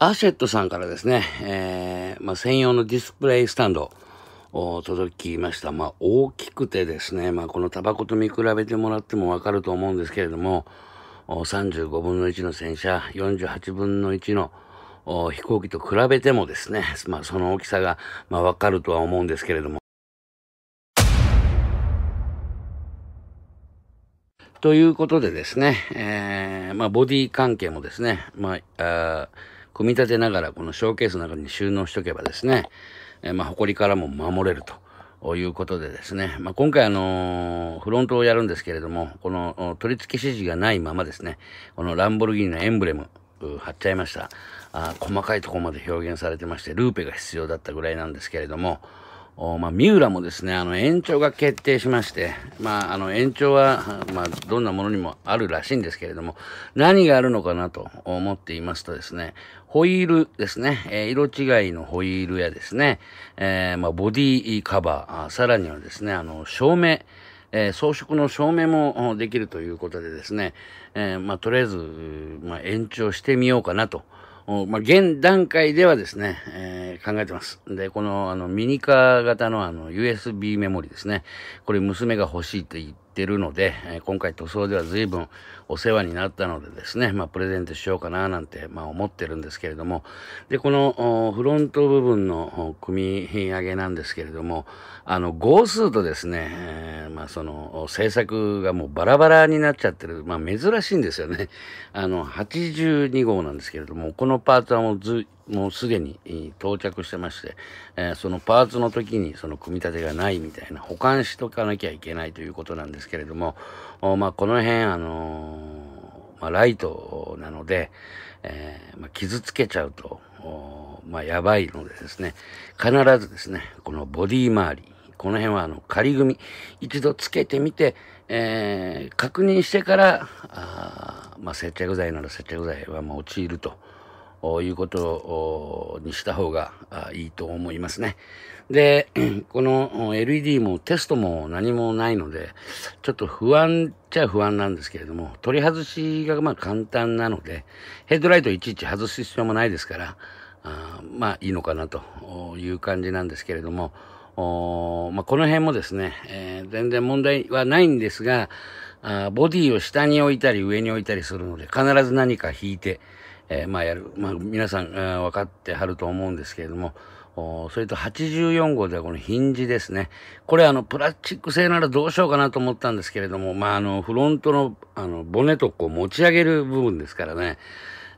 アシェットさんからですね、えー、まあ、専用のディスプレイスタンド、届きました。まあ、大きくてですね、まあ、このタバコと見比べてもらってもわかると思うんですけれども、35分の1の戦車、48分の1の飛行機と比べてもですね、まあ、その大きさが、まあ、わかるとは思うんですけれども、ということでですね、えー、まあ、ボディ関係もですね、まあ、あ組み立てながらこのショーケースの中に収納しとけばですね、えー、まあ、埃からも守れると。いうことでですね、まあ、今回あのー、フロントをやるんですけれども、この取り付け指示がないままですね、このランボルギーニのエンブレム、貼っちゃいました。あ細かいとこまで表現されてまして、ルーペが必要だったぐらいなんですけれども、まあ、三浦もですね、あの、延長が決定しまして、まあ、あの、延長は、まあ、どんなものにもあるらしいんですけれども、何があるのかなと思っていますとですね、ホイールですね、えー、色違いのホイールやですね、えー、まあ、ボディカバー、さらにはですね、あの、照明、えー、装飾の照明もできるということでですね、えまあ、とりあえず、まあ、延長してみようかなと。まあ、現段階ではですね、えー、考えてます。で、この、あの、ミニカー型のあの、USB メモリですね。これ娘が欲しいって言ってるので、えー、今回塗装では随分お世話になったのでですね、まあ、プレゼントしようかななんて、まあ、思ってるんですけれども、で、この、フロント部分の組み上げなんですけれども、あの、号数とですね、えその制作がもうバラバラになっちゃってる、まあ珍しいんですよね。あの、82号なんですけれども、このパーツはもうず、もうすでに到着してまして、えー、そのパーツの時にその組み立てがないみたいな、保管しとかなきゃいけないということなんですけれども、まあこの辺、あのー、まあライトなので、えー、まあ、傷つけちゃうと、まあやばいのでですね、必ずですね、このボディ周り、この辺はあの仮組一度つけてみて、えー、確認してからあ、まあ、接着剤なら接着剤は落ちるということにした方がいいと思いますね。で、この LED もテストも何もないので、ちょっと不安っちゃ不安なんですけれども、取り外しがまあ簡単なので、ヘッドライトいちいち外す必要もないですから、あまあいいのかなという感じなんですけれども、おまあ、この辺もですね、えー、全然問題はないんですが、あボディを下に置いたり上に置いたりするので、必ず何か引いて、えー、まあやる。まあ皆さん、えー、分かってはると思うんですけれども、それと84号ではこのヒンジですね。これあのプラスチック製ならどうしようかなと思ったんですけれども、まああのフロントのあのボネッをこう持ち上げる部分ですからね。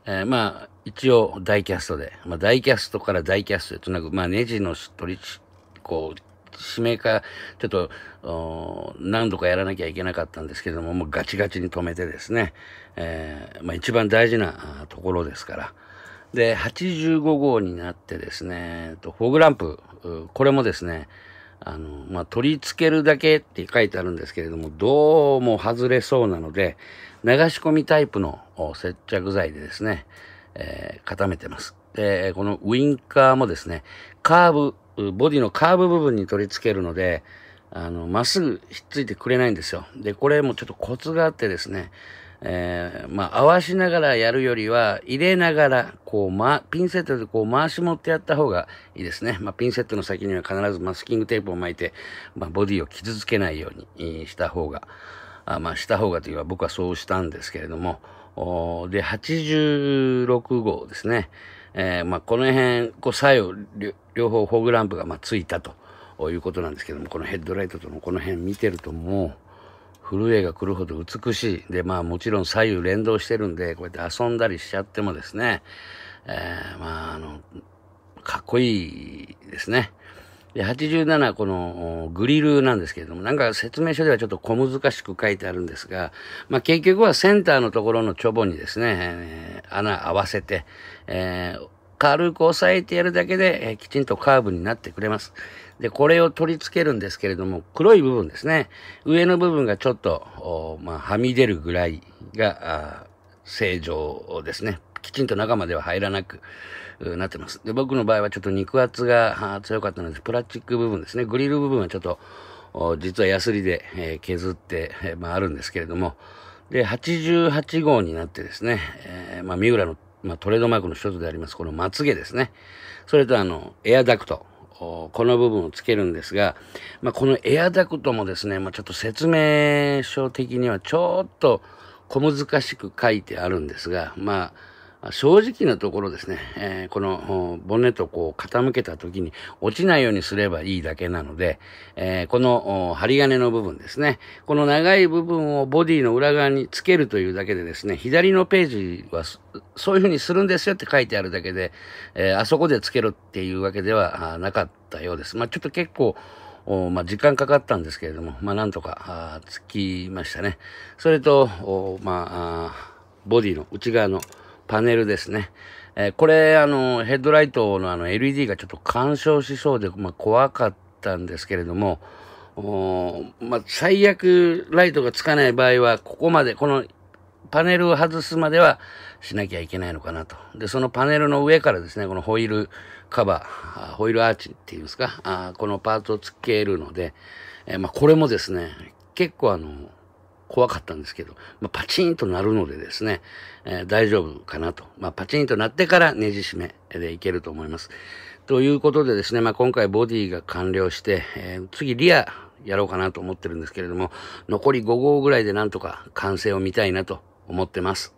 えー、まあ一応ダイキャストで、まあダイキャストからダイキャストで、つなぐ、まあネジの取り、こう、指名か、ちょっと、何度かやらなきゃいけなかったんですけども、もうガチガチに止めてですね、えー、まあ一番大事なところですから。で、85号になってですね、フォーグランプ、これもですね、あの、まあ、取り付けるだけって書いてあるんですけれども、どうも外れそうなので、流し込みタイプの接着剤でですね、えー、固めてます。で、このウインカーもですね、カーブボディのカーブ部分に取り付けるので、あの、まっすぐひっついてくれないんですよ。で、これもちょっとコツがあってですね、えー、まあ、合わしながらやるよりは、入れながら、こう、ま、ピンセットでこう回し持ってやった方がいいですね。まあ、ピンセットの先には必ずマスキングテープを巻いて、まあ、ボディを傷つけないようにした方が、あまあ、した方がというか僕はそうしたんですけれども、おで、86号ですね。えー、まあ、この辺、こう、左右、両方フォグランプが、まついたということなんですけども、このヘッドライトとのこの辺見てるともう、震えが来るほど美しい。で、まあ、もちろん左右連動してるんで、こうやって遊んだりしちゃってもですね、えー、まあ、あの、かっこいいですね。で、87、このグリルなんですけれども、なんか説明書ではちょっと小難しく書いてあるんですが、まあ結局はセンターのところのチョボにですね、え穴合わせて、えー、軽く押さえてやるだけで、えー、きちんとカーブになってくれます。で、これを取り付けるんですけれども、黒い部分ですね。上の部分がちょっと、まあ、はみ出るぐらいが、正常ですね。きちんと中までは入らなくなってます。で、僕の場合はちょっと肉厚が強かったので、プラスチック部分ですね。グリル部分はちょっと、実はヤスリで削って、まあ、あるんですけれども、で、88号になってですね、えー、まあ、三浦の、まあ、トレードマークの一つであります、このまつげですね。それと、あの、エアダクト。この部分をつけるんですが、まあ、このエアダクトもですね、まあ、ちょっと説明書的にはちょっと小難しく書いてあるんですが、まあ、正直なところですね、えー、このボンネットをこう傾けた時に落ちないようにすればいいだけなので、えー、この針金の部分ですね、この長い部分をボディの裏側につけるというだけでですね、左のページはそういうふうにするんですよって書いてあるだけで、えー、あそこでつけるっていうわけではなかったようです。まあ、ちょっと結構、まあ、時間かかったんですけれども、まあ、なんとか、つきましたね。それと、まあ、ボディの内側のパネルですね。えー、これ、あの、ヘッドライトのあの LED がちょっと干渉しそうで、まあ、怖かったんですけれども、おまあ、最悪ライトがつかない場合は、ここまで、このパネルを外すまではしなきゃいけないのかなと。で、そのパネルの上からですね、このホイールカバー、ホイールアーチっていうんですか、あこのパーツをつけるので、えー、まあ、これもですね、結構あの、怖かったんですけど、まあ、パチンとなるのでですね、えー、大丈夫かなと。まあ、パチンとなってからネジ締めでいけると思います。ということでですね、まあ、今回ボディが完了して、えー、次リアやろうかなと思ってるんですけれども、残り5号ぐらいでなんとか完成を見たいなと思ってます。